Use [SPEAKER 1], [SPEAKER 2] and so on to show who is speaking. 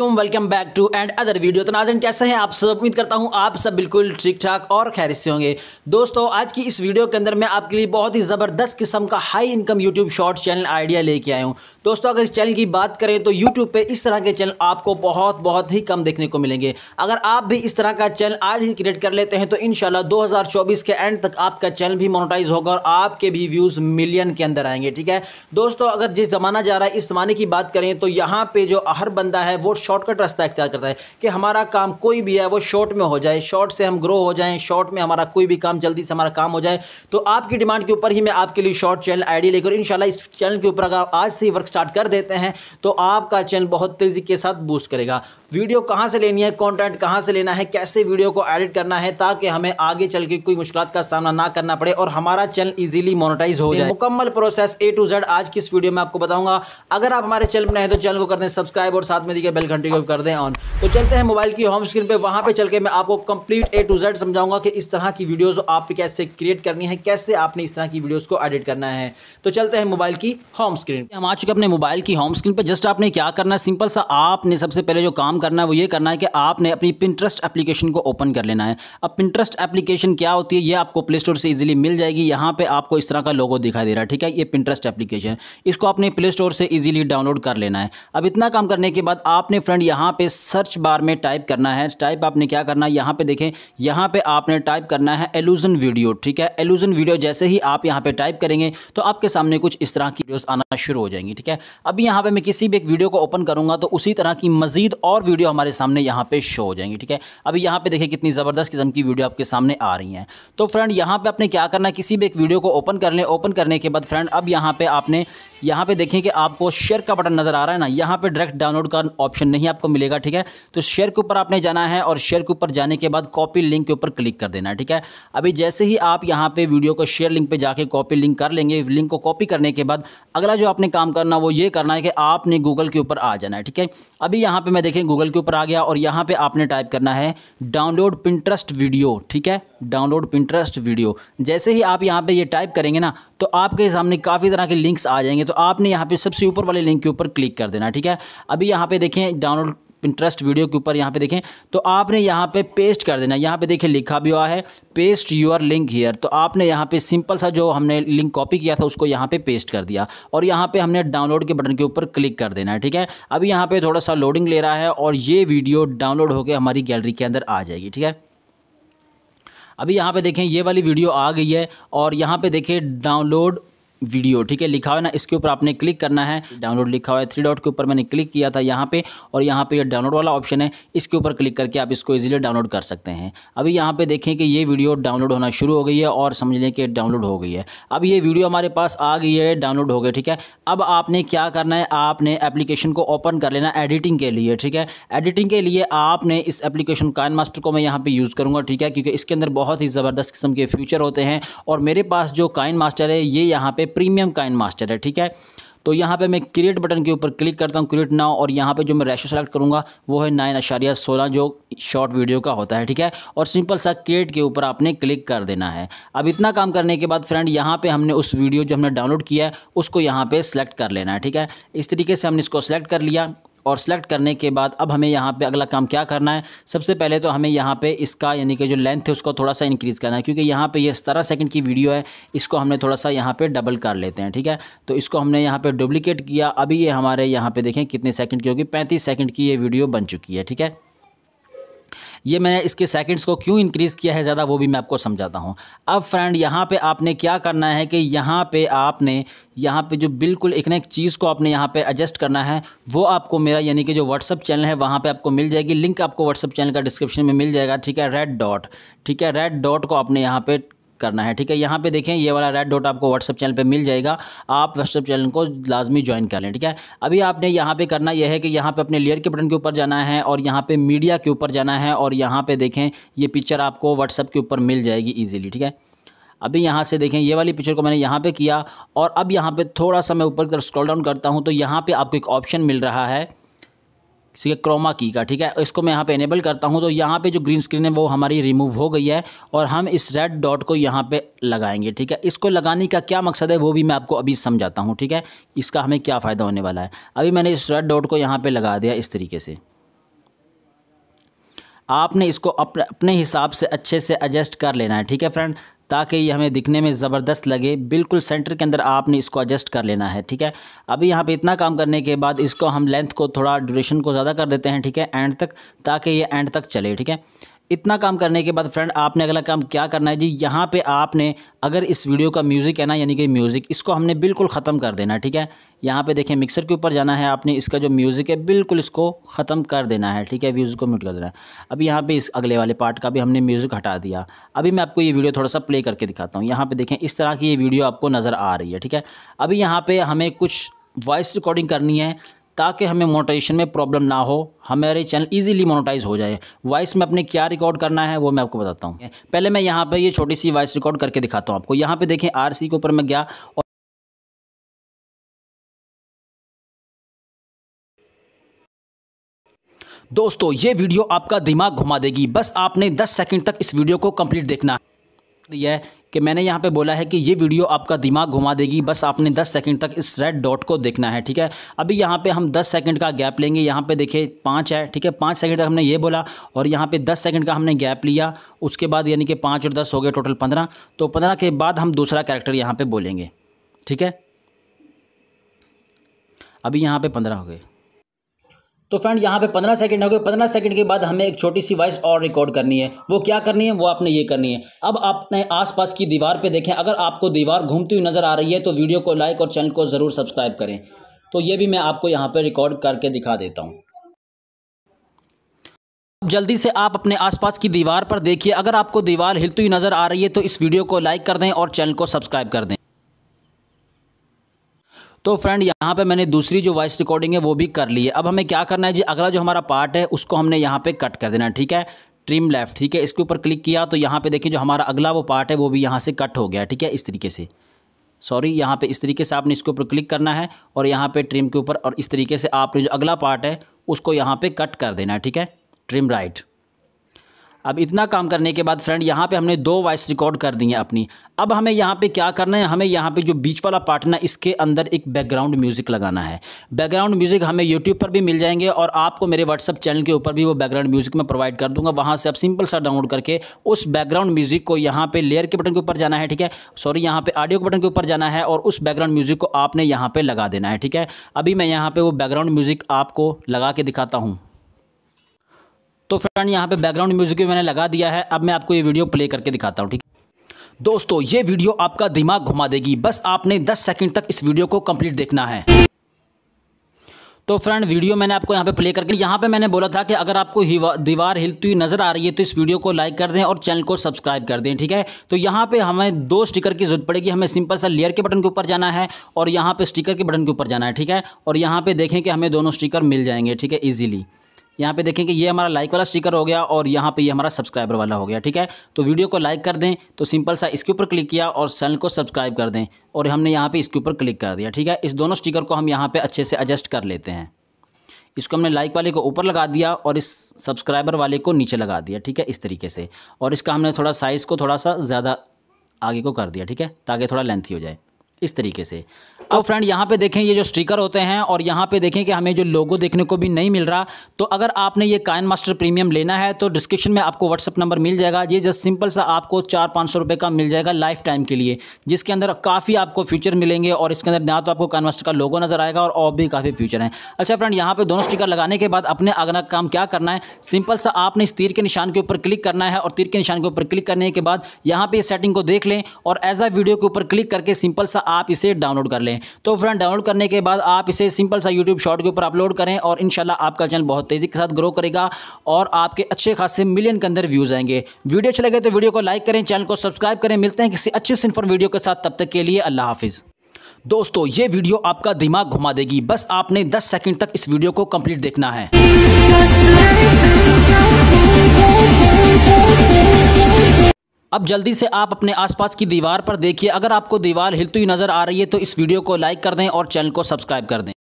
[SPEAKER 1] क्यों welcome back to another video तो नाजन कैसे हैं आप सब उम्मीद करता हूं आप सब बिल्कुल ठीक ठाक और खैर से होंगे दोस्तों आज की इस वीडियो के अंदर मैं आपके लिए बहुत ही ज़बरदस्त किस्म का high income YouTube short channel idea लेके आया हूं दोस्तों अगर इस चैनल की बात करें तो यूट्यूब पर इस तरह के चैनल आपको बहुत बहुत ही कम देखने को मिलेंगे अगर आप भी इस तरह का चैनल आज ही क्रिएट कर लेते हैं तो इन शाला के एंड तक आपका चैनल भी मोनोटाइज होगा और आपके भी व्यूज़ मिलियन के अंदर आएंगे ठीक है दोस्तों अगर जिस ज़माना जा रहा है इस ज़माने की बात करें तो यहाँ पर जो हर बंदा है वो शॉर्टकट रास्ता इख्तियार करता है कि हमारा काम कोई भी है वो शॉर्ट में हो जाए शॉर्ट से हम ग्रो हो जाएं शॉर्ट में हमारा कोई भी काम जल्दी से हमारा काम हो जाए तो आपकी डिमांड के ऊपर ही मैं आपके लिए शॉर्ट चैनल आईडी लेकर इन इस चैनल के ऊपर अगर आज से ही वर्क स्टार्ट कर देते हैं तो आपका चैनल बहुत तेज़ी के साथ बूस्ट करेगा वीडियो कहाँ से लेनी है कॉन्टेंट कहाँ से लेना है कैसे वीडियो को एडिट करना है ताकि हमें आगे चल के कोई मुश्किल का सामना ना करना पड़े और हमारा चैनल ईजिली मोनोटाइज हो जाए मुकम्मल प्रोसेस ए टू जेड आज की इस वीडियो में आपको बताऊंगा अगर आप हमारे चैनल में हैं तो चैनल को कर दें सब्सक्राइब और साथ में दी गई बेल घंटा घंटे को कर दें ऑन तो चलते हैं मोबाइल की होम स्क्रीन पे वहाँ पे चल के मैं आपको कंप्लीट ए टू जेड समझाऊंगा कि इस तरह की वीडियोस आप कैसे क्रिएट करनी है कैसे आपने इस तरह की वीडियोस को एडिट करना है तो चलते हैं मोबाइल की होम स्क्रीन हम आ चुके अपने मोबाइल की होम स्क्रीन पर जस्ट आपने क्या करना है सिंपल सा आपने सबसे पहले जो काम करना है वो ये करना है कि आपने अपनी पिंट्रस्ट एप्लीकेशन को ओपन कर लेना है अब पिंट्रस्ट एप्लीकेशन क्या होती है ये आपको प्ले स्टोर से इजीली मिल जाएगी यहाँ पे आपको इस तरह का लोगो दिखाई दे रहा है ठीक है ये पिंट्रस्ट एप्लीकेशन इसको आपने प्ले स्टोर से इजीली डाउनलोड कर लेना है अब इतना काम करने के बाद आपने देखें फ्रेंड यहाँ पे सर्च बार में टाइप करना है टाइप आपने क्या करना है यहाँ पे देखें यहाँ पे आपने टाइप करना है एलूजन वीडियो ठीक है एलूजन वीडियो जैसे ही आप यहाँ पे टाइप करेंगे तो आपके सामने कुछ इस तरह की वीडियोस आना शुरू हो जाएंगी ठीक है अभी यहाँ पे मैं किसी भी एक वीडियो को ओपन करूँगा तो उसी तरह की मजीद और वीडियो हमारे सामने यहाँ पे शो हो जाएंगी ठीक है अभी यहाँ पे देखें कितनी ज़बरदस्त किस्म की वीडियो आपके सामने आ रही हैं तो फ्रेंड यहाँ पर आपने क्या करना है किसी भी एक वीडियो को ओपन कर लें ओपन करने के बाद फ्रेंड अब यहाँ पर आपने यहाँ पे देखें कि आपको शेयर का बटन नज़र आ रहा है ना यहाँ पे डायरेक्ट डाउनलोड का ऑप्शन नहीं आपको मिलेगा ठीक है तो शेयर के ऊपर आपने जाना है और शेयर के ऊपर जाने के बाद कॉपी लिंक के ऊपर क्लिक कर देना है ठीक है अभी जैसे ही आप यहाँ पर वीडियो को शेयर लिंक पर जाके कॉपी लिंक कर लेंगे लिंक को कॉपी करने के बाद अगला जो आपने काम करना वो ये करना है कि आपने गूगल के ऊपर आ जाना है ठीक है अभी यहाँ पर मैं देखें गूगल के ऊपर आ गया और यहाँ पर आपने टाइप करना है डाउनलोड पिंट्रस्ट वीडियो ठीक है डाउनलोड पिंट्रस्ट वीडियो जैसे ही आप यहाँ पे ये टाइप करेंगे ना तो आपके सामने काफ़ी तरह के लिंक्स आ जाएंगे तो आपने यहाँ पे सबसे ऊपर वाले लिंक के ऊपर क्लिक कर देना ठीक है अभी यहाँ पे देखें डाउनलोड पिंट्रस्ट वीडियो के ऊपर यहाँ पे देखें तो आपने यहाँ पे पेस्ट कर देना यहाँ पे देखिए लिखा भी हुआ है पेस्ट यूर लिंक हीयर तो आपने यहाँ पे सिंपल सा जो हमने लिंक कॉपी किया था उसको यहाँ पे पेस्ट कर दिया और यहाँ पे हमने डाउनलोड के बटन के ऊपर क्लिक कर देना है ठीक है अभी यहाँ पे थोड़ा सा लोडिंग ले रहा है और ये वीडियो डाउनलोड होकर हमारी गैलरी के अंदर आ जाएगी ठीक है अभी यहाँ पे देखें ये वाली वीडियो आ गई है और यहाँ पे देखें डाउनलोड वीडियो ठीक है लिखा हुआ है ना इसके ऊपर आपने क्लिक करना है डाउनलोड लिखा हुआ है थ्री डॉट के ऊपर मैंने क्लिक किया था यहाँ पे और यहाँ पे ये यह डाउनलोड वाला ऑप्शन है इसके ऊपर क्लिक करके आप इसको इजीली डाउनलोड कर सकते हैं अभी यहाँ पे देखें कि ये वीडियो डाउनलोड होना शुरू हो गई है और समझ लें कि डाउनलोड हो गई है अब ये वीडियो हमारे पास आ गई है डाउनलोड हो गई ठीक है अब आपने क्या करना है आपने एप्लीकेशन को ओपन कर लेना एडिटिंग के लिए ठीक है एडिटिंग के लिए आपने इस एप्लीकेशन कायन मास्टर को मैं यहाँ पर यूज़ करूँगा ठीक है क्योंकि इसके अंदर बहुत ही ज़बरदस्त किस्म के फ्यूचर होते हैं और मेरे पास जो काइन मास्टर है ये यहाँ पर प्रीमियम काइन मास्टर है ठीक है तो यहाँ पे मैं क्रिएट बटन के ऊपर क्लिक करता हूँ क्रिएट नाउ और यहाँ पे जो मैं रेशो सेलेक्ट करूँगा वो है नाइन अशारिया सोलह जो शॉर्ट वीडियो का होता है ठीक है और सिंपल सा क्रिएट के ऊपर आपने क्लिक कर देना है अब इतना काम करने के बाद फ्रेंड यहाँ पे हमने उस वीडियो जो हमने डाउनलोड किया है उसको यहाँ पर सेलेक्ट कर लेना है ठीक है इस तरीके से हमने इसको सेलेक्ट कर लिया और सेलेक्ट करने के बाद अब हमें यहाँ पे अगला काम क्या करना है सबसे पहले तो हमें यहाँ पे इसका यानी कि जो लेंथ है उसको थोड़ा सा इंक्रीज़ करना है क्योंकि यहाँ पे ये सतरह सेकंड की वीडियो है इसको हमने थोड़ा सा यहाँ पे डबल कर लेते हैं ठीक है तो इसको हमने यहाँ पे डुप्लिकेट किया अभी ये हमारे यहाँ पे देखें कितने सेकेंड की होगी पैंतीस सेकंड की ये वीडियो बन चुकी है ठीक है ये मैंने इसके सेकंड्स को क्यों इंक्रीज़ किया है ज़्यादा वो भी मैं आपको समझाता हूँ अब फ्रेंड यहाँ पे आपने क्या करना है कि यहाँ पे आपने यहाँ पे जो बिल्कुल एक ना एक चीज़ को आपने यहाँ पे एडजस्ट करना है वो आपको मेरा यानी कि जो व्हाट्सअप चैनल है वहाँ पे आपको मिल जाएगी लिंक आपको व्हाट्सअप चैनल का डिस्क्रिप्शन में मिल जाएगा ठीक है रेड डॉट ठीक है रेड डॉट को आपने यहाँ पे करना है ठीक है यहाँ पे देखें ये वाला रेड डॉट आपको व्हाट्सअप चैनल पे मिल जाएगा आप व्हाट्सअप चैनल को लाजमी ज्वाइन कर लें ठीक है अभी आपने यहाँ पे करना यह है कि यहाँ पे अपने लेयर के बटन के ऊपर जाना है और यहाँ पे मीडिया के ऊपर जाना है और यहाँ पे देखें ये पिक्चर आपको व्हाट्सअप के ऊपर मिल जाएगी ईजिली ठीक है अभी यहाँ से देखें ये वाली पिक्चर को मैंने यहाँ पर किया और अब यहाँ पर थोड़ा सा मैं ऊपर की तरफ स्क्रॉल डाउन करता हूँ तो यहाँ पर आपको एक ऑप्शन मिल रहा है ये क्रोमा की का ठीक है इसको मैं यहाँ पे इनेबल करता हूँ तो यहाँ पे जो ग्रीन स्क्रीन है वो हमारी रिमूव हो गई है और हम इस रेड डॉट को यहाँ पे लगाएंगे ठीक है इसको लगाने का क्या मकसद है वो भी मैं आपको अभी समझाता हूँ ठीक है इसका हमें क्या फ़ायदा होने वाला है अभी मैंने इस रेड डॉट को यहाँ पर लगा दिया इस तरीके से आपने इसको अपने हिसाब से अच्छे से एडजस्ट कर लेना है ठीक है फ्रेंड ताकि ये हमें दिखने में ज़बरदस्त लगे बिल्कुल सेंटर के अंदर आपने इसको एडजस्ट कर लेना है ठीक है अभी यहाँ पे इतना काम करने के बाद इसको हम लेंथ को थोड़ा ड्यूरेशन को ज़्यादा कर देते हैं ठीक है एंड तक ताकि ये एंड तक चले ठीक है इतना काम करने के बाद फ्रेंड आपने अगला काम क्या करना है जी यहाँ पे आपने अगर इस वीडियो का म्यूज़िक है ना यानी कि म्यूज़िक इसको हमने बिल्कुल ख़त्म कर देना है ठीक है यहाँ पे देखें मिक्सर के ऊपर जाना है आपने इसका जो म्यूज़िक है बिल्कुल इसको ख़त्म कर देना है ठीक है म्यूज़िक को म्यूट कर देना है अभी यहाँ पर इस अगले वाले पार्ट का भी हमने म्यूज़िक हटा दिया अभी मैं आपको ये वीडियो थोड़ा सा प्ले करके दिखाता हूँ यहाँ पर देखें इस तरह की ये वीडियो आपको नज़र आ रही है ठीक है अभी यहाँ पर हमें कुछ वॉइस रिकॉर्डिंग करनी है ताकि हमें मोनोटाइजेशन में प्रॉब्लम ना हो हमारे चैनल इजीली मोनोटाइज हो जाए वॉइस में अपने क्या रिकॉर्ड करना है वो मैं आपको बताता हूँ पहले मैं यहाँ पर ये छोटी सी वॉइस रिकॉर्ड करके दिखाता हूँ आपको यहाँ पर देखें आर के ऊपर मैं गया और दोस्तों ये वीडियो आपका दिमाग घुमा देगी बस आपने 10 सेकंड तक इस वीडियो को कंप्लीट देखना है दिया है कि मैंने यहाँ पे बोला है कि ये वीडियो आपका दिमाग घुमा देगी बस आपने 10 सेकंड तक इस रेड डॉट को देखना है ठीक है अभी यहाँ पे हम 10 सेकंड का गैप लेंगे यहाँ पे देखिए पाँच है ठीक है पाँच सेकंड तक हमने ये बोला और यहाँ पे 10 सेकंड का हमने गैप लिया उसके बाद यानी कि पाँच और दस हो गए टोटल पंद्रह तो पंद्रह के बाद हम दूसरा कैरेक्टर यहाँ पर बोलेंगे ठीक है अभी यहाँ पर पंद्रह हो गए तो फ्रेंड यहाँ पे पंद्रह सेकंड हो गए पंद्रह सेकंड के बाद हमें एक छोटी सी वॉइस और रिकॉर्ड करनी है वो क्या करनी है वो आपने ये करनी है अब आपने आसपास की दीवार पे देखें अगर आपको दीवार घूमती हुई नज़र आ रही है तो वीडियो को लाइक और चैनल को ज़रूर सब्सक्राइब करें तो ये भी मैं आपको यहाँ पर रिकॉर्ड करके दिखा देता हूँ अब जल्दी से आप अपने आसपास की दीवार पर देखिए अगर आपको दीवार हिलती हुई नज़र आ रही है तो इस वीडियो को लाइक कर दें और चैनल को सब्सक्राइब कर दें तो फ्रेंड यहाँ पे मैंने दूसरी जो वॉइस रिकॉर्डिंग है वो भी कर ली है अब हमें क्या करना है जी अगला जो हमारा पार्ट है उसको हमने यहाँ पे कट कर देना है ठीक है ट्रिम लेफ्ट ठीक है इसके ऊपर क्लिक किया तो यहाँ पे देखिए जो हमारा अगला वो पार्ट है वो भी यहाँ से कट हो गया ठीक है इस तरीके से सॉरी यहाँ पर इस तरीके से आपने इसके ऊपर क्लिक करना है और यहाँ पर ट्रिम के ऊपर और इस तरीके से आपने जो अगला पार्ट है उसको यहाँ पर कट कर देना है ठीक है ट्रिम राइट अब इतना काम करने के बाद फ्रेंड यहाँ पे हमने दो वॉइस रिकॉर्ड कर दी हैं अपनी अब हमें यहाँ पे क्या करना है हमें यहाँ पे जो बीच वाला पार्ट ना इसके अंदर एक बैकग्राउंड म्यूज़िक लगाना है बैकग्राउंड म्यूज़िक हमें यूट्यूब पर भी मिल जाएंगे और आपको मेरे व्हाट्सअप चैनल के ऊपर भी वो बैकग्राउंड म्यूज़िक मैं प्रोवाइड कर दूँगा वहाँ से आप सिंपल सा डाउनलोड करके उस बैकग्राउंड म्यूज़िक को यहाँ पर लेयर के बटन के ऊपर जाना है ठीक है सॉरी यहाँ पर ऑडियो के बटन के ऊपर जाना है और उस बैकग्राउंड म्यूज़िक को आपने यहाँ पर लगा देना है ठीक है अभी मैं यहाँ पर वो बैकग्राउंड म्यूज़िक आपको लगा के दिखाता हूँ तो फ्रेंड यहाँ पे बैकग्राउंड म्यूजिक भी मैंने लगा दिया है अब मैं आपको ये वीडियो प्ले करके दिखाता हूँ ठीक दोस्तों ये वीडियो आपका दिमाग घुमा देगी बस आपने 10 सेकंड तक इस वीडियो को कंप्लीट देखना है तो फ्रेंड वीडियो मैंने आपको यहाँ पे प्ले करके यहाँ पे मैंने बोला था कि अगर आपको दीवार हिलती हुई नज़र आ रही है तो इस वीडियो को लाइक कर दें और चैनल को सब्सक्राइब कर दें ठीक है तो यहाँ पे हमें दो स्टिकर की जरूरत पड़ेगी हमें सिंपल सा लेयर के बटन के ऊपर जाना है और यहाँ पे स्टिकर के बटन के ऊपर जाना है ठीक है और यहाँ पे देखें कि हमें दोनों स्टिकर मिल जाएंगे ठीक है ईजिली यहाँ पे देखेंगे ये हमारा लाइक वाला स्टिकर हो गया और यहाँ पे ये हमारा सब्सक्राइबर वाला हो गया ठीक है तो वीडियो को लाइक कर दें तो सिंपल सा इसके ऊपर क्लिक किया और चैनल को सब्सक्राइब कर दें और हमने यहाँ पे इसके ऊपर क्लिक कर दिया ठीक है इस दोनों स्टिकर को हम यहाँ पे अच्छे से एडजस्ट कर लेते हैं इसको हमने लाइक वाले को ऊपर लगा दिया और इस सब्सक्राइबर वाले को नीचे लगा दिया ठीक है इस तरीके से और इसका हमने थोड़ा साइज़ को थोड़ा सा ज़्यादा आगे को कर दिया ठीक है ताकि थोड़ा लेंथी हो जाए इस तरीके से अब फ्रेंड यहाँ पे देखें ये जो स्टिकर होते हैं और यहाँ पे देखें कि हमें जो लोगो देखने को भी नहीं मिल रहा तो अगर आपने ये कायन मास्टर प्रीमियम लेना है तो डिस्क्रिप्शन में आपको व्हाट्सअप नंबर मिल जाएगा ये जस्ट सिंपल सा आपको चार पाँच सौ रुपये का मिल जाएगा लाइफ टाइम के लिए जिसके अंदर काफ़ी आपको फ्यूचर मिलेंगे और इसके अंदर ना तो आपको कायन मास्टर का लोगो नज़र आएगा और और भी काफ़ी फ्यूचर हैं अच्छा फ्रेंड यहाँ पर दोनों स्टिकर लगाने के बाद अपने अगला काम क्या करना है सिंपल सा आपने इस तीर के निशान के ऊपर क्लिक करना है और तीर के निशान के ऊपर क्लिक करने के बाद यहाँ पर सेटिंग को देख लें और एज आ वीडियो के ऊपर क्लिक करके सिंपल सा आप इसे डाउनलोड कर लें तो फ्रेंड डाउनलोड करने के बाद आप इसे सिंपल सा यूट्यूब शॉर्ट के ऊपर अपलोड करें और इन आपका चैनल बहुत तेज़ी के साथ ग्रो करेगा और आपके अच्छे खासे मिलियन के अंदर व्यूज़ आएंगे वीडियो अच्छे लगे तो वीडियो को लाइक करें चैनल को सब्सक्राइब करें मिलते हैं किसी अच्छे सिंफर वीडियो के साथ तब तक के लिए अल्लाह हाफिज़ दोस्तों ये वीडियो आपका दिमाग घुमा देगी बस आपने 10 सेकंड तक इस वीडियो को कंप्लीट देखना है अब जल्दी से आप अपने आसपास की दीवार पर देखिए अगर आपको दीवार हिलती हुई नज़र आ रही है तो इस वीडियो को लाइक कर दें और चैनल को सब्सक्राइब कर दें